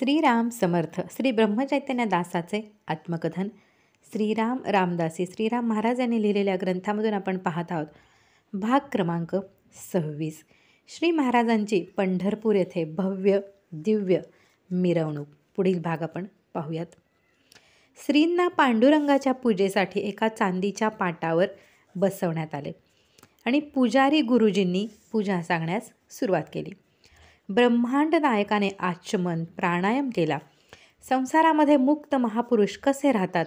श्रीराम समर्थ श्री ब्रह्मचैतन्य दासाचे आत्मकथन श्रीराम रामदासी श्रीराम महाराज यांनी लिहिलेल्या ग्रंथामधून आपण पाहत आहोत भाग क्रमांक सव्वीस श्री महाराजांची पंढरपूर येथे भव्य दिव्य मिरवणूक पुढील भाग आपण पाहूयात श्रींना पांडुरंगाच्या पूजेसाठी एका चांदीच्या पाटावर बसवण्यात आले आणि पुजारी गुरुजींनी पूजा सांगण्यास सुरुवात केली ब्रह्मांड नायकाने आचमन प्राणायाम केला संसारामध्ये मुक्त महापुरुष कसे राहतात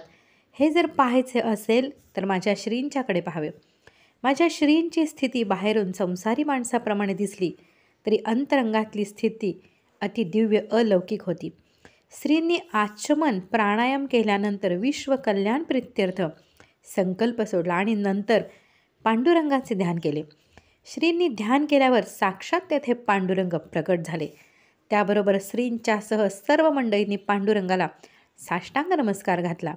हे जर पाहायचे असेल तर माझ्या श्रींच्याकडे पाहावे माझ्या श्रींची स्थिती बाहेरून संसारी माणसाप्रमाणे दिसली तरी अंतरंगातली स्थिती अतिदिव्य अलौकिक होती स्त्रींनी आचमन प्राणायाम केल्यानंतर विश्वकल्याण प्रित्यर्थ संकल्प सोडला आणि नंतर पांडुरंगाचे ध्यान केले श्रींनी ध्यान केल्यावर साक्षात तेथे पांडुरंग प्रकट झाले त्याबरोबर श्रींच्यासह सर्व मंडळींनी पांडुरंगाला साष्टांग नमस्कार घातला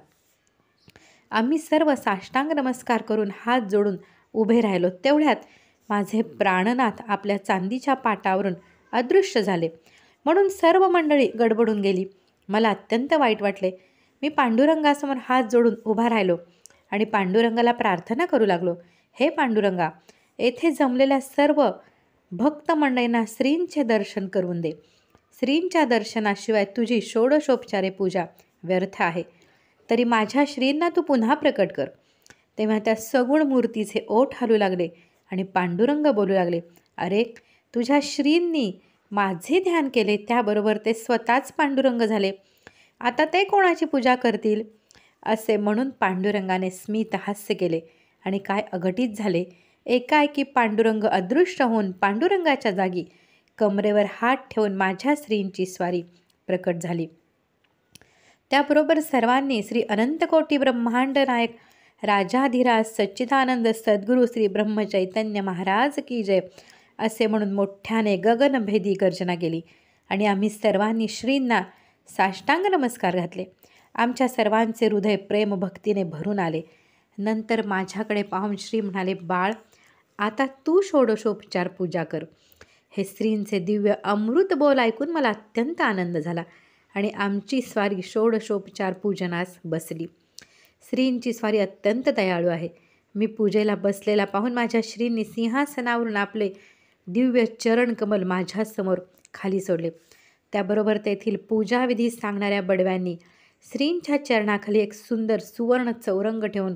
आम्ही सर्व साष्टांग नमस्कार करून हात जोडून उभे राहिलो तेवढ्यात माझे प्राणनाथ आपल्या चांदीच्या पाटावरून अदृश्य झाले म्हणून सर्व मंडळी गडबडून गेली मला अत्यंत वाईट वाटले मी पांडुरंगासमोर हात जोडून उभा राहिलो आणि पांडुरंगाला प्रार्थना करू लागलो हे पांडुरंगा येथे जमलेल्या सर्व भक्त मंडळींना श्रींचे दर्शन करून दे श्रींच्या दर्शनाशिवाय तुझी षोडशोपचारे पूजा व्यर्थ आहे तरी माझ्या श्रींना तू पुन्हा प्रकट कर तेव्हा त्या सगुण मूर्तीचे ओठ हलू लागले आणि पांडुरंग बोलू लागले अरे तुझ्या श्रींनी माझे ध्यान केले त्याबरोबर ते स्वतःच पांडुरंग झाले आता ते कोणाची पूजा करतील असे म्हणून पांडुरंगाने स्मित हास्य केले आणि काय अघटित झाले एकाएकी पांडुरंग अदृश्य होऊन पांडुरंगाच्या जागी कमरेवर हात ठेवून माझ्या स्त्रींची स्वारी प्रकट झाली त्याबरोबर सर्वांनी श्री अनंतकोटी ब्रह्मांड नायक राजाधिराज सच्चिदानंद सद्गुरू श्री ब्रह्मचैतन्य महाराज की जय असे म्हणून मोठ्याने गगनभेदी गर्जना केली आणि आम्ही सर्वांनी श्रींना साष्टांग नमस्कार घातले आमच्या सर्वांचे हृदय प्रेम भक्तीने भरून आले नंतर माझ्याकडे पाहून श्री म्हणाले बाळ आता तू षोडशोपचार पूजा कर हे स्त्रींचे दिव्य अमृत बोल ऐकून मला अत्यंत आनंद झाला आणि आमची स्वारी षोडशोपचार पूजनास बसली स्त्रींची स्वारी अत्यंत दयाळू आहे मी पूजेला बसलेला पाहून माझ्या श्रींनी सिंहासनावरून आपले दिव्य चरणकमल माझ्यासमोर खाली सोडले त्याबरोबर तेथील पूजाविधी सांगणाऱ्या बडव्यांनी स्त्रींच्या चरणाखाली एक सुंदर सुवर्ण चौरंग ठेवून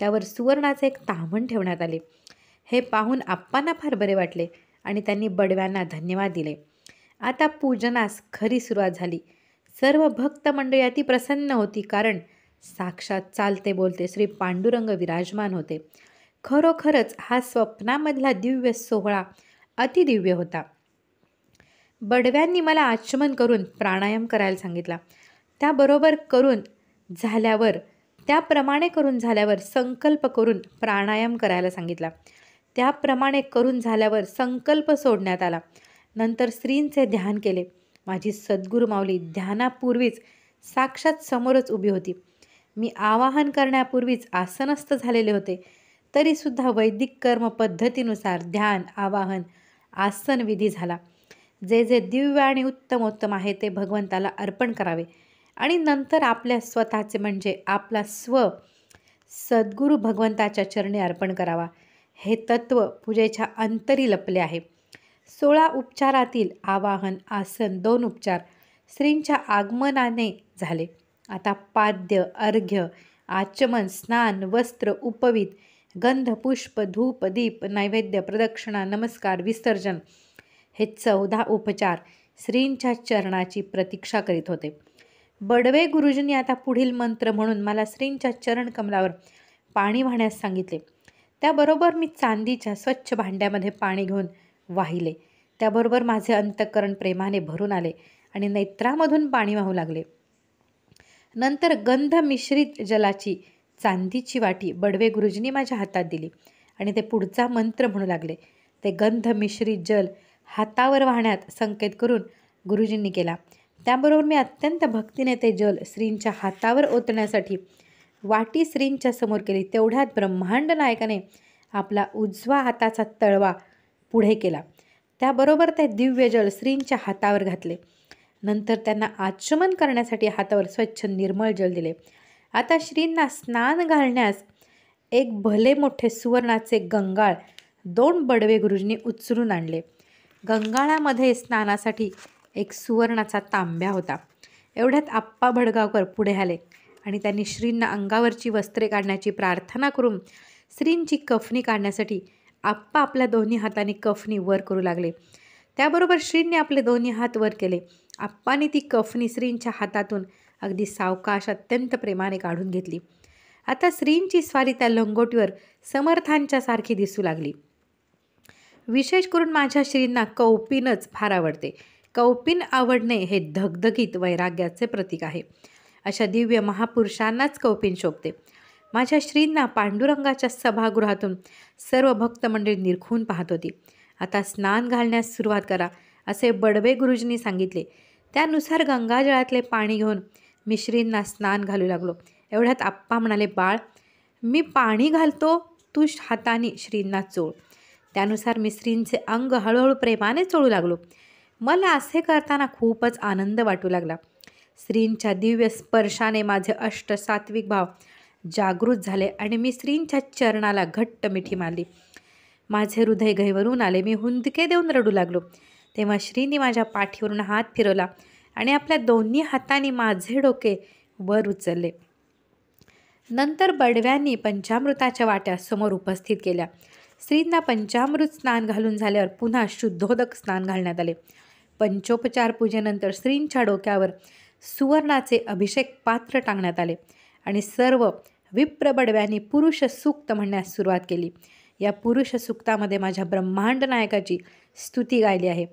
त्यावर सुवर्णाचे एक तामण ठेवण्यात आले हे पाहून आप्पांना फार बरे वाटले आणि त्यांनी बडव्यांना धन्यवाद दिले आता पूजनास खरी सुरुवात झाली सर्व भक्त मंडळी अति प्रसन्न होती कारण साक्षात चालते बोलते श्री पांडुरंग विराजमान होते खरोखरच हा स्वप्नामधला दिव्य सोहळा अतिदिव्य होता बडव्यांनी मला आचमन करून प्राणायाम करायला सांगितला त्याबरोबर करून झाल्यावर त्याप्रमाणे करून झाल्यावर संकल्प करून प्राणायाम करायला सांगितला त्याप्रमाणे करून झाल्यावर संकल्प सोडण्यात आला नंतर स्त्रींचे ध्यान केले माझी सद्गुरू माऊली ध्यानापूर्वीच साक्षात समोरच उभी होती मी आवाहन करण्यापूर्वीच आसनस्थ झालेले होते तरीसुद्धा वैदिक कर्म पद्धतीनुसार ध्यान आवाहन आसन विधी झाला जे जे दिव्य आणि उत्तमोत्तम आहे ते भगवंताला अर्पण करावे आणि नंतर आपल्या स्वतःचे म्हणजे आपला स्व सद्गुरू भगवंताच्या चरणी अर्पण करावा हे तत्व पूजेच्या अंतरी लपले आहे सोळा उपचारातील आवाहन आसन दोन उपचार स्त्रींच्या आगमनाने झाले आता पाद्य अर्घ्य आचमन स्नान वस्त्र उपवीत गंध पुष्प धूप दीप नैवेद्य प्रदक्षिणा नमस्कार विसर्जन हे चौदा उपचार स्त्रींच्या चरणाची प्रतीक्षा करीत होते बडवे गुरुजींनी आता पुढील मंत्र म्हणून मला स्त्रींच्या चरण कमलावर पाणी वाहण्यास सांगितले त्याबरोबर मी चांदीच्या स्वच्छ भांड्यामध्ये पाणी घेऊन वाहिले त्याबरोबर माझे अंतकरण प्रेमाने भरून आले आणि नेत्रामधून पाणी वाहू लागले नंतर गंध मिश्रित जलाची चांदीची वाटी बडवे गुरुजींनी माझ्या हातात दिली आणि ते पुढचा मंत्र म्हणू लागले ते गंध मिश्रित जल हातावर वाहण्यात संकेत करून गुरुजींनी केला त्याबरोबर मी अत्यंत भक्तीने ते जल श्रींच्या हातावर ओतण्यासाठी वाटी श्रींच्या समोर केली तेवढ्यात ब्रह्मांड नायकाने आपला उजवा हाताचा तळवा पुढे केला त्याबरोबर ते दिव्य जल श्रींच्या हातावर घातले नंतर त्यांना आचमन करण्यासाठी हातावर स्वच्छ निर्मळ जल दिले आता श्रींना स्नान घालण्यास एक भले मोठे सुवर्णाचे गंगाळ दोन बडवे गुरुजींनी उचलून आणले गंगाळामध्ये स्नानासाठी एक सुवर्णाचा तांब्या होता एवढ्यात आप्पा भडगावकर पुढे आले आणि त्यांनी श्रींना अंगावरची वस्त्रे काढण्याची प्रार्थना करून स्त्रींची कफनी काढण्यासाठी आप्पा आपल्या दोन्ही हाताने कफनी वर करू लागले त्याबरोबर श्रींनी आपले दोन्ही हात वर केले आप्पाने ती कफनी स्त्रींच्या हातातून अगदी सावकाश अत्यंत प्रेमाने काढून घेतली आता स्त्रींची स्वारी त्या लंगोटीवर समर्थांच्या सारखी दिसू लागली विशेष करून माझ्या श्रींना कौपीनच फार आवडते कौपीन आवडणे हे धगधगीत वैराग्याचे प्रतीक आहे अशा दिव्य महापुरुषांनाच कौपिन शोभते माझ्या श्रींना पांडुरंगाच्या सभागृहातून सर्व भक्तमंडळी निरखून पाहत होती आता स्नान घालण्यास सुरुवात करा असे बडबे गुरुजींनी सांगितले त्यानुसार गंगाजळातले पाणी घेऊन मी श्रींना स्नान घालू लागलो एवढ्यात आप्पा म्हणाले बाळ मी पाणी घालतो तू हाताने श्रींना चोळ त्यानुसार मी श्रींचे अंग हळूहळू प्रेमाने चोळू लागलो मला असे करताना खूपच आनंद वाटू लागला स्त्रींच्या दिव्य स्पर्शाने माझे अष्ट सात्विक भाव जागृत झाले आणि मी स्त्रींच्या चरणाला घट्ट मिठी मारली माझे हृदय गहीवरून आले मी हुंदके देऊन रडू लागलो तेव्हा श्रींनी माझ्या पाठीवरून हात फिरवला आणि आपल्या दोन्ही हातांनी माझे डोके वर उचलले नंतर बडव्यांनी पंचामृताच्या वाट्या समोर उपस्थित केल्या स्त्रींना पंचामृत स्नान घालून झाल्यावर पुन्हा शुद्धोदक स्नान घालण्यात आले पंचोपचार पूजेनंतर स्त्रींच्या डोक्यावर सुवर्णाचे अभिषेक पात्र टांगण्यात आले आणि सर्व विप्रबडव्यांनी पुरुष सूक्त म्हणण्यास सुरुवात केली या पुरुष सूक्तामध्ये माझ्या ब्रह्मांड नायकाची स्तुती गायली आहे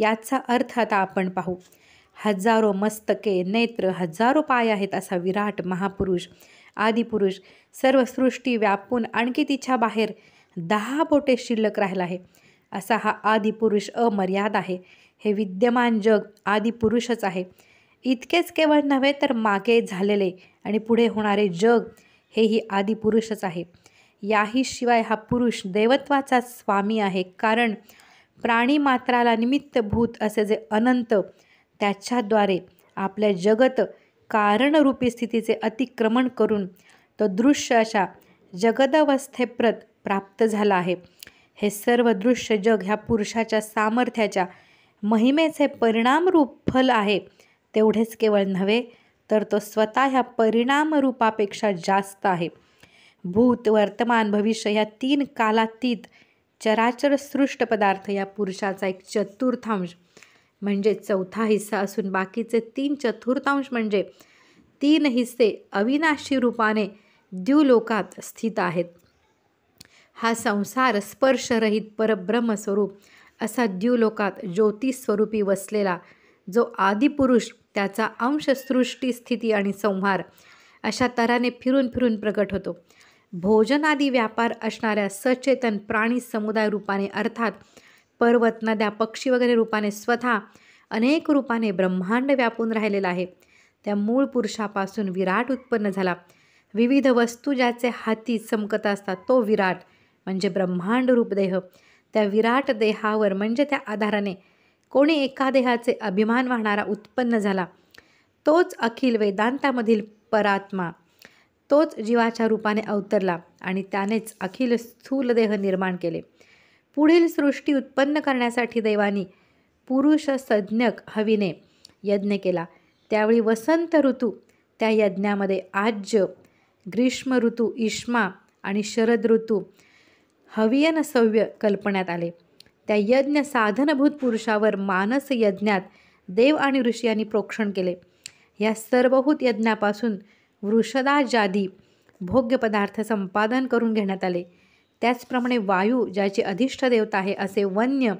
याचा अर्थ आता आपण पाहू हजारो मस्तके नेत्र हजारो पाय आहेत असा विराट महापुरुष आदिपुरुष सर्व सृष्टी व्यापून आणखी तिच्या बाहेर दहा बोटे शिल्लक राहिला आहे असा हा आदिपुरुष अमर्याद आहे हे विद्यमान जग आदिपुरुषच आहे इतकेच केवळ नव्हे तर मागे झालेले आणि पुढे होणारे जग हेही आदिपुरुषच आहे याही शिवाय हा पुरुष देवत्वाचा स्वामी आहे कारण प्राणी निमित्त भूत असे जे अनंत त्याच्याद्वारे आपल्या जगत कारणरूपी स्थितीचे अतिक्रमण करून तो दृश्य अशा जगदावस्थेप्रत प्राप्त झाला आहे हे सर्व दृश्य जग ह्या पुरुषाच्या सामर्थ्याच्या महिमेचे परिणामरूप फल आहे तेवढेच केवळ नव्हे तर तो स्वतः ह्या परिणामरूपापेक्षा जास्त आहे भूत वर्तमान भविष्य या तीन कालातीत चराचर सृष्ट पदार्थ या पुरुषाचा एक चतुर्थांश म्हणजे चौथा हिस्सा असून बाकीचे तीन चतुर्थांश म्हणजे तीन हिस्से अविनाशी रूपाने द्युलोकात स्थित आहेत हा संसार स्पर्शरहित परब्रह्मस्वरूप असा द्युलोकात ज्योतिषस्वरूपी वसलेला जो आदिपुरुष त्याचा अंश सृष्टी स्थिती आणि संहार अशा तऱ्हाने फिरून फिरून प्रकट होतो भोजनादी व्यापार असणाऱ्या सचेतन प्राणी समुदाय रूपाने अर्थात पर्वत नद्या पक्षी वगैरे रूपाने स्वतः अनेक रूपाने ब्रह्मांड व्यापून राहिलेला आहे त्या मूळ पुरुषापासून विराट उत्पन्न झाला विविध वस्तू ज्याचे हाती चमकत असतात तो विराट म्हणजे ब्रह्मांड रूपदेह त्या विराट देहावर म्हणजे त्या आधाराने कोणी एका देहाचे अभिमान वाहणारा उत्पन्न झाला तोच अखिल वेदांतामधील परात्मा तोच जीवाच्या रूपाने अवतरला आणि त्यानेच अखिल स्थूल देह निर्माण केले पुढील सृष्टी उत्पन्न करण्यासाठी देवानी पुरुष संज्ञक हवीने यज्ञ केला त्यावेळी वसंत ऋतू त्या यज्ञामध्ये आज्य ग्रीष्म ऋतू इष्मा आणि शरद ऋतू हवियन सव्य कल्पण्यात आले त्या यज्ञ साधनभूत पुरुषावर मानस यज्ञात देव आणि ऋषी यांनी प्रोक्षण केले या सर्वभूत यज्ञापासून वृषदाजादी भोग्य पदार्थ संपादन करून घेण्यात आले त्याचप्रमाणे वायू ज्याची अधिष्ठ देवता आहे असे वन्य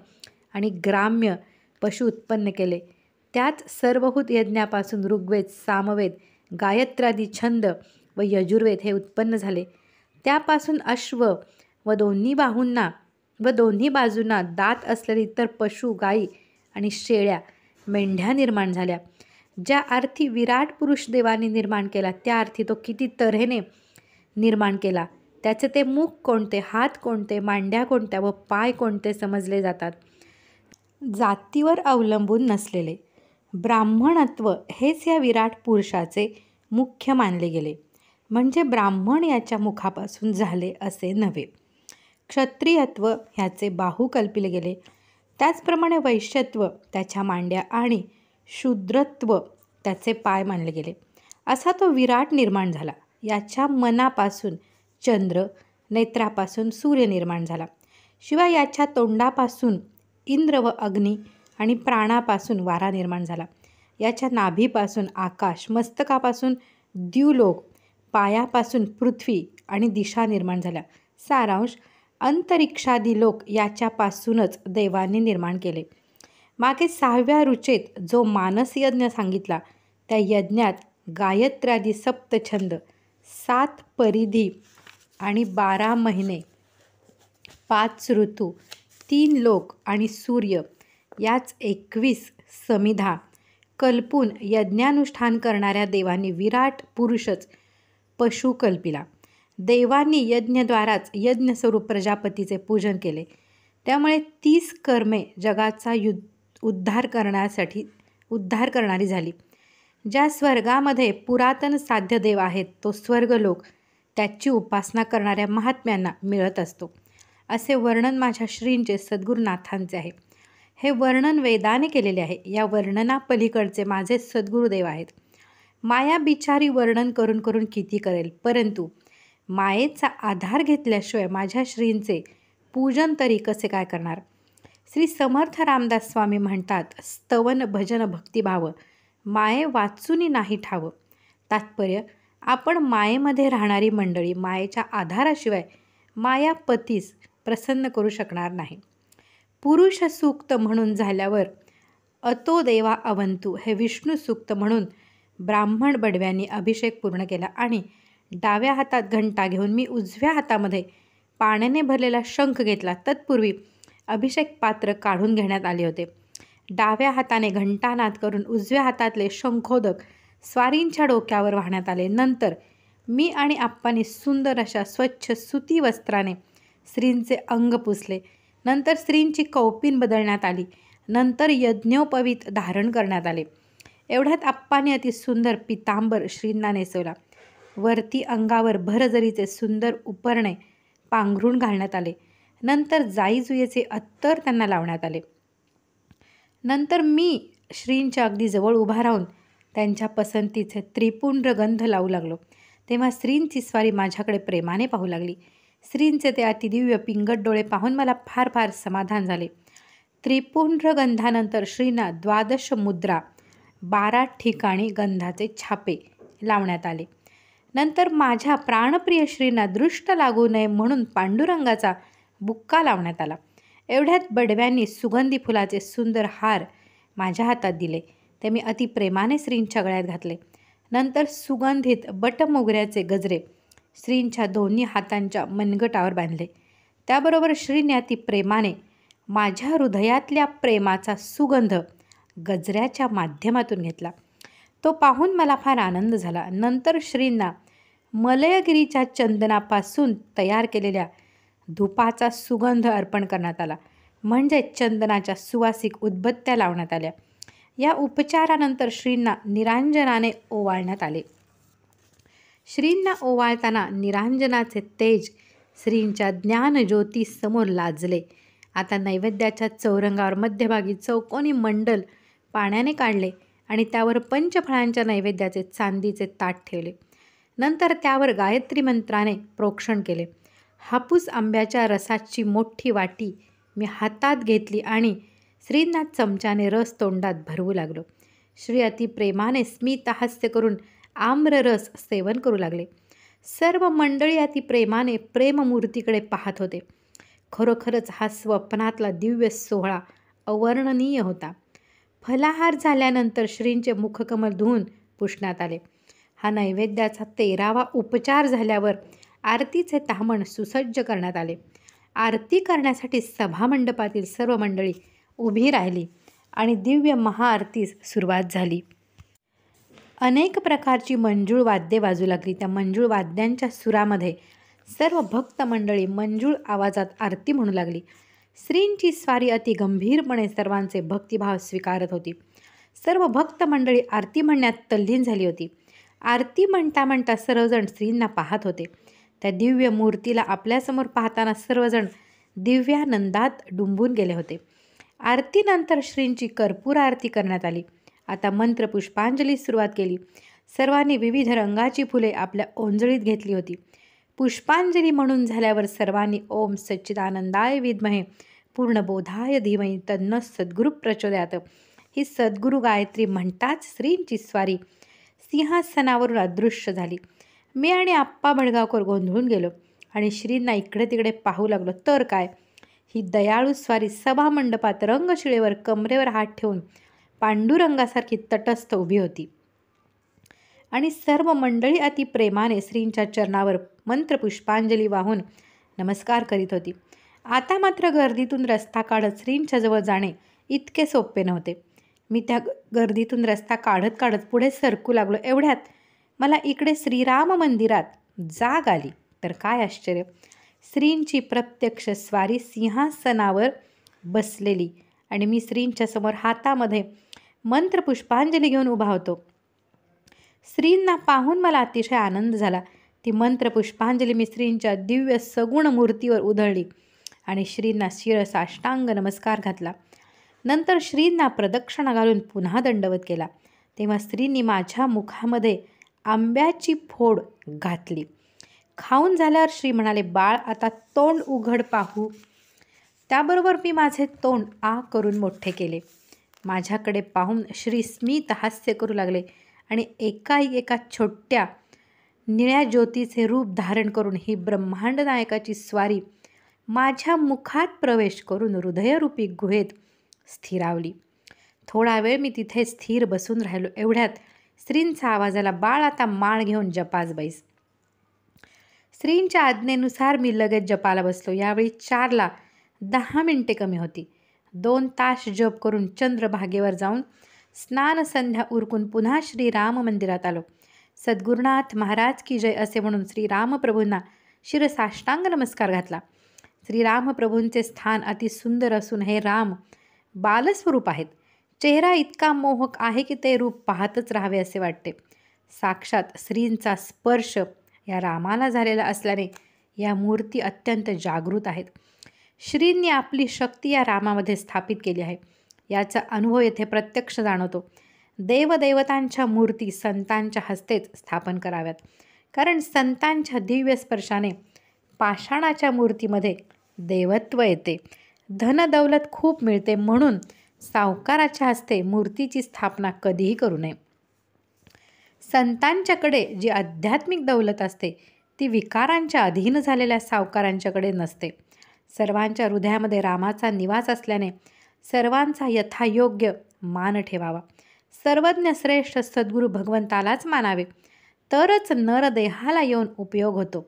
आणि ग्राम्य पशु उत्पन्न केले त्याच सर्वभूत यज्ञापासून ऋग्वेद सामवेद गायत्रादी छंद व यजुर्वेद हे उत्पन्न झाले त्यापासून अश्व व दोन्ही बाहूंना व दोन्ही बाजूंना दात असलेले इतर पशु गाई आणि शेळ्या मेंढ्या निर्माण झाल्या ज्या अर्थी विराट पुरुष देवाने निर्माण केला त्या अर्थी तो किती तऱ्हेने निर्माण केला त्याचे ते मुख कोणते हात कोणते मांड्या कोणत्या व पाय कोणते समजले जातात जातीवर अवलंबून नसलेले ब्राह्मणत्व हेच या विराट पुरुषाचे मुख्य मानले गेले म्हणजे ब्राह्मण याच्या मुखापासून झाले असे नव्हे क्षत्रियत्व ह्याचे बाहू कल्पिले गेले त्याचप्रमाणे वैश्यत्व त्याच्या मांड्या आणि शूद्रत्व त्याचे पाय मानले गेले असा तो विराट निर्माण झाला याच्या मनापासून चंद्र नेत्रापासून सूर्य निर्माण झाला शिवाय याच्या तोंडापासून इंद्र व अग्नी आणि प्राणापासून वारा निर्माण झाला याच्या नाभीपासून आकाश मस्तकापासून द्युलोक पायापासून पृथ्वी आणि दिशा निर्माण झाल्या सारांश अंतरिक्षादी लोक याच्यापासूनच देवाने निर्माण केले मागे सहाव्या रुचेत जो मानस यज्ञ सांगितला त्या यज्ञात गायत्र्यादी सप्तछंद सात परिधी आणि बारा महिने पाच ऋतू तीन लोक आणि सूर्य याच एकवीस समिधा कल्पून यज्ञानुष्ठान करणाऱ्या देवांनी विराट पुरुषच पशु कल्पिला देवांनी यज्ञद्वाराच यज्ञस्वरूप प्रजापतीचे पूजन केले त्यामुळे तीस कर्मे जगाचा युद्ध उद्धार करण्यासाठी उद्धार करणारी झाली ज्या स्वर्गामध्ये पुरातन साध्य देव आहेत तो स्वर्गलोक त्याची उपासना करणाऱ्या महात्म्यांना मिळत असतो असे वर्णन माझ्या श्रींचे सद्गुरुनाथांचे आहे हे वर्णन वेदाने केलेले आहे या वर्णनापलीकडचे माझे सद्गुरुदेव आहेत माया बिचारी वर्णन करून करून किती करेल परंतु मायेचा आधार घेतल्याशिवाय माझ्या श्रींचे पूजन तरी कसे काय करणार श्री समर्थ रामदास स्वामी म्हणतात स्तवन भजन भक्तिभाव माये वाचूनही नाही ठावं तात्पर्य आपण मायेमध्ये राहणारी मंडळी मायेच्या आधाराशिवाय माया पतीस प्रसन्न करू शकणार नाही पुरुष सूक्त म्हणून झाल्यावर अतो देवा अवंतू हे विष्णू सूक्त म्हणून ब्राह्मण बडव्यांनी अभिषेक पूर्ण केला आणि डाव्या हातात घंटा घेऊन मी उजव्या हातामध्ये पाण्याने भरलेला शंख घेतला तत्पूर्वी अभिषेक पात्र काढून घेण्यात आले होते डाव्या हाताने घंटानाद करून उजव्या हातातले शंखोदक स्वारींच्या डोक्यावर वाहण्यात आले नंतर मी आणि आप्पाने सुंदर अशा स्वच्छ सुती वस्त्राने स्त्रींचे अंग पुसले नंतर स्त्रींची कौपीन बदलण्यात आली नंतर यज्ञोपवीत धारण करण्यात आले एवढ्यात आप्पाने सुंदर पितांबर श्रींना नेसवला वरती अंगावर भरजरीचे सुंदर उपरणे पांघरून घालण्यात आले नंतर जाईजुयेचे अत्तर त्यांना लावण्यात आले नंतर मी श्रींच्या अगदी जवळ उभा राहून त्यांच्या पसंतीचे त्रिपुंड्र गंध लावू लागलो तेव्हा श्रींची स्वारी माझ्याकडे प्रेमाने पाहू लागली श्रींचे ते अतिदिव्य पिंगट डोळे पाहून मला फार फार समाधान झाले त्रिपुंड्र गंधानंतर श्रींना द्वादश मुद्रा बारा ठिकाणी गंधाचे छापे लावण्यात आले नंतर माझ्या प्राणप्रिय श्रींना दृष्ट लागू नये म्हणून पांडुरंगाचा बुक्का लावण्यात आला एवढ्यात बडव्यांनी सुगंधी फुलाचे सुंदर हार माझ्या हातात दिले ते मी अतिप्रेमाने श्रींच्या गळ्यात घातले नंतर सुगंधित बटमोगऱ्याचे गजरे श्रींच्या दोन्ही हातांच्या मनगटावर बांधले त्याबरोबर श्रीने अतिप्रेमाने माझ्या हृदयातल्या प्रेमाचा सुगंध गजऱ्याच्या माध्यमातून घेतला तो पाहून मला फार आनंद झाला नंतर श्रींना मलयगिरीच्या चंदनापासून तयार केलेल्या धुपाचा सुगंध अर्पण करण्यात आला म्हणजे चंदनाच्या सुवासिक उद्बत्त्या लावण्यात आल्या या उपचारानंतर श्रींना निरांजनाने ओवाळण्यात आले श्रींना ओवाळताना निरांजनाचे तेज श्रींच्या समोर लाजले आता नैवेद्याच्या चौरंगावर मध्यभागी चौकोनी मंडल पाण्याने काढले आणि त्यावर पंचफळांच्या नैवेद्याचे चांदीचे ताट ठेवले नंतर त्यावर गायत्री मंत्राने प्रोक्षण केले हापूस आंब्याच्या रसाची मोठी वाटी मी हातात घेतली आणि श्रीनाथ चमचाने रस तोंडात भरवू लागलो श्री अतिप्रेमाने स्मितहास्य करून आम्र रस सेवन करू लागले सर्व मंडळी अति अतिप्रेमाने प्रेममूर्तीकडे पाहत होते खरोखरच हा स्वप्नातला दिव्य सोहळा अवर्णनीय होता फलाहार झाल्यानंतर श्रींचे मुखकमल धुवून पुष्णात आले हा नैवेद्याचा तेरावा उपचार झाल्यावर आरतीचे तामण सुसज्ज करण्यात आले आरती करण्यासाठी सभामंडपातील सर्व मंडळी उभी राहिली आणि दिव्य महाआरतीस सुरुवात झाली अनेक प्रकारची मंजूळ वाद्ये वाजू लागली त्या मंजूळ वाद्यांच्या सुरामध्ये सर्व भक्त मंडळी मंजूळ आवाजात आरती म्हणू लागली स्त्रींची स्वारी अति गंभीरपणे सर्वांचे भक्तिभाव स्वीकारत होती सर्व भक्त मंडळी आरती म्हणण्यात तल्लीन झाली होती आरती म्हणता म्हणता सर्वजण स्त्रींना पाहत होते त्या दिव्य मूर्तीला आपल्यासमोर पाहताना सर्वजण दिव्यानंदात डुंबून गेले होते आरतीनंतर श्रींची कर्पूर आरती करण्यात आली आता मंत्र पुष्पांजली सुरुवात केली सर्वांनी विविध रंगाची फुले आपल्या ओंजळीत घेतली होती पुष्पांजली म्हणून झाल्यावर सर्वांनी ओम सच्चिदानंदाय विद्महे पूर्णबोधाय धीमही तन्न सद्गुरु प्रचोदयात ही सद्गुरु गायत्री म्हणताच स्त्रींची स्वारी सिंहासनावरून अदृश्य झाली मी आणि आप्पा भडगावकर गोंधळून गेलो आणि श्रींना इकडे तिकडे पाहू लागलो तर काय ही दयाळू स्वारी सभामंडपात रंगशिळेवर कमरेवर हात ठेवून पांडुरंगासारखी तटस्थ उभी होती आणि सर्व मंडळी अति प्रेमाने श्रींच्या चरणावर मंत्रपुष्पांजली वाहून नमस्कार करीत होती आता मात्र गर्दीतून रस्ता काढत श्रींच्या जवळ जाणे इतके सोपे नव्हते मी त्या गर्दीतून रस्ता काढत काढत पुढे सरकू लागलो एवढ्यात मला इकडे श्रीराम मंदिरात जाग आली तर काय आश्चर्य श्रींची प्रत्यक्ष स्वारी सिंहासनावर बसलेली आणि मी श्रींच्या समोर हातामध्ये मंत्रपुष्पांजली घेऊन उभा होतो श्रींना पाहून मला अतिशय आनंद झाला ती मंत्रपुष्पांजली मी श्रींच्या दिव्य सगुण मूर्तीवर उधळली आणि श्रींना शिरसाष्टांग नमस्कार घातला नंतर श्रींना प्रदक्षिणा घालून पुन्हा दंडवत केला तेव्हा स्त्रींनी माझ्या मुखामध्ये आंब्याची फोड घातली खाऊन झाल्यावर श्री म्हणाले बाळ आता तोंड उघड पाहू त्याबरोबर मी माझे तोंड आ करून मोठे केले माझ्याकडे पाहून श्री स्मित हास्य करू लागले आणि एकाही एका छोट्या निळ्या ज्योतीचे रूप धारण करून ही ब्रह्मांड नायकाची स्वारी माझ्या मुखात प्रवेश करून हृदयरूपी गुहेत स्थिरावली थोडा वेळ मी तिथे स्थिर बसून राहिलो एवढ्यात स्त्रींचा आवाज आला बाळ आता माळ घेऊन जपास बैस स्त्रींच्या आज्ञेनुसार मी लगेच जपाला बसलो यावेळी चारला दहा मिनटे कमी होती दोन तास जप करून चंद्रभागेवर जाऊन स्नान संध्या उरकून पुन्हा श्रीराम मंदिरात आलो सद्गुरुनाथ महाराज की जय असे म्हणून श्रीरामप्रभूंना शिरसाष्टांग नमस्कार घातला श्रीरामप्रभूंचे स्थान अतिसुंदर असून हे राम बालस्वरूप आहेत चेहरा इतका मोहक आहे की ते रूप पाहतच राहावे असे वाटते साक्षात स्त्रींचा स्पर्श या रामाला झालेला असल्याने या मूर्ती अत्यंत जागृत आहेत श्रींनी आपली शक्ती या रामामध्ये स्थापित केली आहे याचा अनुभव येथे प्रत्यक्ष जाणवतो देवदेवतांच्या मूर्ती संतांच्या हस्तेच स्थापन कराव्यात कारण संतांच्या दिव्य स्पर्शाने पाषाणाच्या मूर्तीमध्ये देवत्व येते धनदौलत खूप मिळते म्हणून सावकाराच्या हस्ते मूर्तीची स्थापना कधीही करू नये संतांच्याकडे जी आध्यात्मिक दौलत असते ती विकारांच्या अधीन झालेल्या सावकारांच्याकडे नसते सर्वांच्या हृदयामध्ये रामाचा निवास असल्याने सर्वांचा यथायोग्य मान ठेवावा सर्वज्ञ श्रेष्ठ सद्गुरू भगवंतालाच मानावे तरच नरदेहाला येऊन उपयोग होतो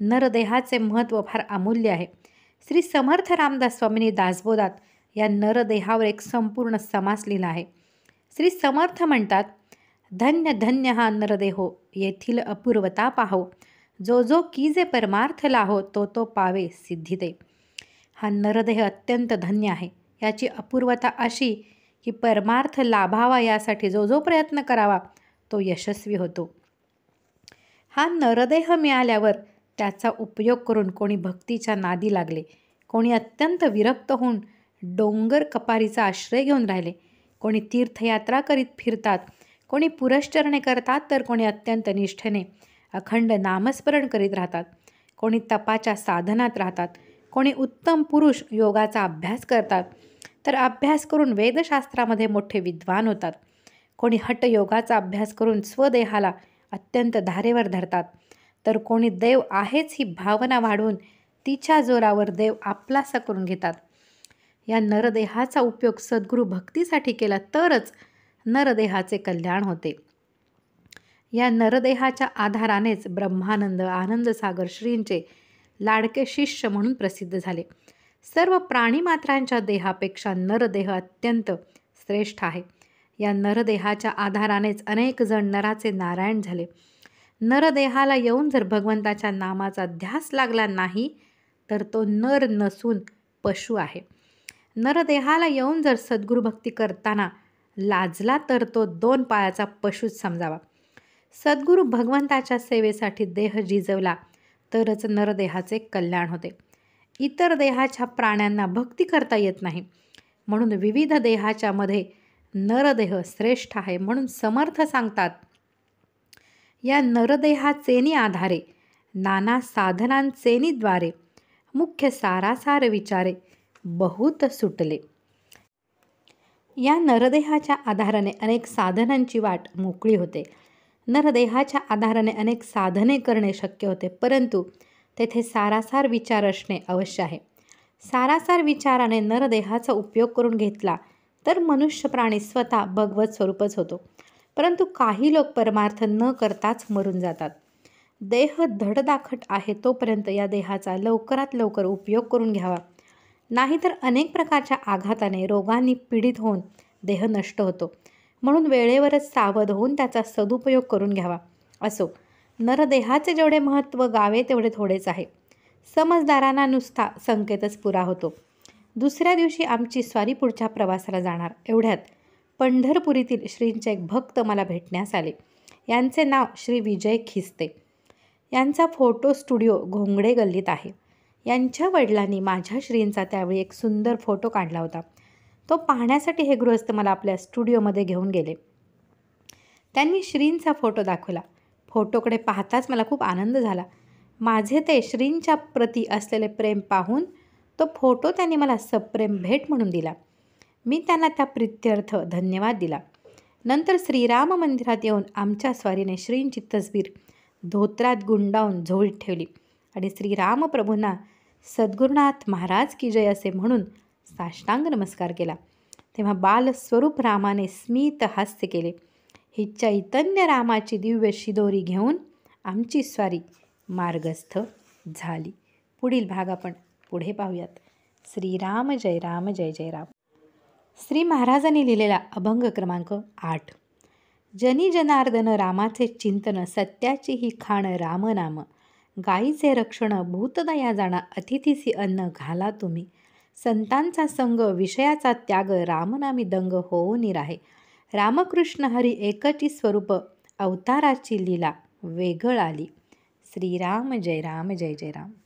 नरदेहाचे महत्त्व फार अमूल्य आहे श्री समर्थ रामदास स्वामींनी दासबोधात या नरदेहावर एक संपूर्ण समास लिहिला आहे श्री समर्थ म्हणतात धन्य धन्य हा नरदेहो येथील अपूर्वता पाहो जो जो की जे परमार्थ लाहो तो तो पावे सिद्धी दे हा नरदेह अत्यंत धन्य आहे याची अपूर्वता अशी की परमार्थ लाभावा यासाठी जो जो प्रयत्न करावा तो यशस्वी होतो हा नरदेह मिळाल्यावर त्याचा उपयोग करून कोणी भक्तीच्या नादी लागले कोणी अत्यंत विरक्त होऊन डोंगर कपारीचा आश्रय घेऊन राहिले कोणी तीर्थयात्रा करीत फिरतात कोणी पुरश्चरणे करतात तर कोणी अत्यंत निष्ठेने अखंड नामस्मरण करीत राहतात कोणी तपाच्या साधनात राहतात कोणी उत्तम पुरुष योगाचा अभ्यास करतात तर अभ्यास करून वेदशास्त्रामध्ये मोठे विद्वान होतात कोणी हट योगाचा अभ्यास करून स्वदेहाला अत्यंत धारेवर धरतात तर कोणी देव आहेच ही भावना वाढवून तिच्या जोरावर देव आपलासा करून घेतात या नरदेहाचा उपयोग सद्गुरू भक्तीसाठी केला तरच नरदेहाचे कल्याण होते या नरदेहाच्या आधारानेच ब्रह्मानंद आनंदसागर श्रींचे लाडके शिष्य म्हणून प्रसिद्ध झाले सर्व प्राणीमात्रांच्या देहापेक्षा नरदेह अत्यंत श्रेष्ठ आहे या नरदेहाच्या आधारानेच अनेक जण नराचे नारायण झाले नरदेहाला येऊन जर भगवंताच्या नामाचा ध्यास लागला नाही तर तो नर नसून पशु आहे नरदेहाला येऊन जर भक्ती करताना लाजला तर तो दोन पायाचा पशुच समजावा सद्गुरू भगवंताच्या सेवेसाठी देह जिजवला तरच नरदेहाचे कल्याण होते इतर देहाच्या प्राण्यांना भक्ती करता येत नाही म्हणून विविध देहाच्यामध्ये नरदेह श्रेष्ठ आहे म्हणून समर्थ सांगतात या नरदेहाचेनी आधारे नाना साधनांचेनीद्वारे मुख्य सारासार विचारे बहुत सुटले या नरदेहाच्या आधाराने अनेक साधनांची वाट मोकळी होते नरदेहाच्या आधाराने अनेक साधने करणे शक्य होते परंतु तेथे सारासार विचार असणे अवश्य आहे सारासार विचाराने नरदेहाचा उपयोग करून घेतला तर मनुष्य प्राणी स्वतः भगवत स्वरूपच होतो परंतु काही लोक परमार्थ न करताच मरून जातात देह धडदाखट आहे तोपर्यंत या देहाचा लवकरात लवकर उपयोग करून घ्यावा नाहीतर अनेक प्रकारच्या आघाताने रोगांनी पीडित होऊन देह नष्ट होतो म्हणून वेळेवरच सावध होऊन त्याचा सदुपयोग करून घ्यावा असो नरदेहाचे जेवढे महत्त्व गावे तेवढे थोडेच आहे समजदारांना नुसता संकेतच पुरा होतो दुसऱ्या दिवशी आमची स्वारी पुढच्या प्रवासाला जाणार एवढ्यात पंढरपुरीतील श्रींचे एक भक्त मला भेटण्यास आले यांचे नाव श्री विजय खिस्ते यांचा फोटो स्टुडिओ घोंगडे गल्लीत आहे यांच्या वडिलांनी माझ्या श्रींचा त्यावेळी एक सुंदर फोटो काढला होता तो पाहण्यासाठी हे गृहस्थ मला आपल्या स्टुडिओमध्ये घेऊन गेले त्यांनी श्रींचा फोटो दाखवला फोटोकडे पाहताच मला खूप आनंद झाला माझे ते श्रींच्या प्रती असलेले प्रेम पाहून तो फोटो त्यांनी मला सप्रेम भेट म्हणून दिला मी त्यांना त्या प्रित्यर्थ धन्यवाद दिला नंतर श्रीराम मंदिरात येऊन आमच्या स्वारीने श्रींची तस्वीर धोत्रात गुंडावून झोळीत ठेवली आणि प्रभूंना सद्गुरुनाथ महाराज की जय असे म्हणून साष्टांग नमस्कार केला तेव्हा बालस्वरूप रामाने स्मित हास्य केले ही चैतन्य रामाची दिव्य शिदोरी घेऊन आमची स्वारी मार्गस्थ झाली पुढील भाग आपण पुढे पाहूयात श्रीराम जय राम जय जय राम श्री महाराजांनी लिहिलेला अभंग क्रमांक आठ जनी जनार्दन रामाचे चिंतन सत्याची ही खाण रामनाम गायीचे रक्षण भूतदया जाणा अतिथीसी अन्न घाला तुम्ही संतांचा संग विषयाचा त्याग रामनामी दंग होऊ निराहे रामकृष्ण हरी एकची स्वरूप अवताराची लीला वेगळ आली श्रीराम जय राम जय जय राम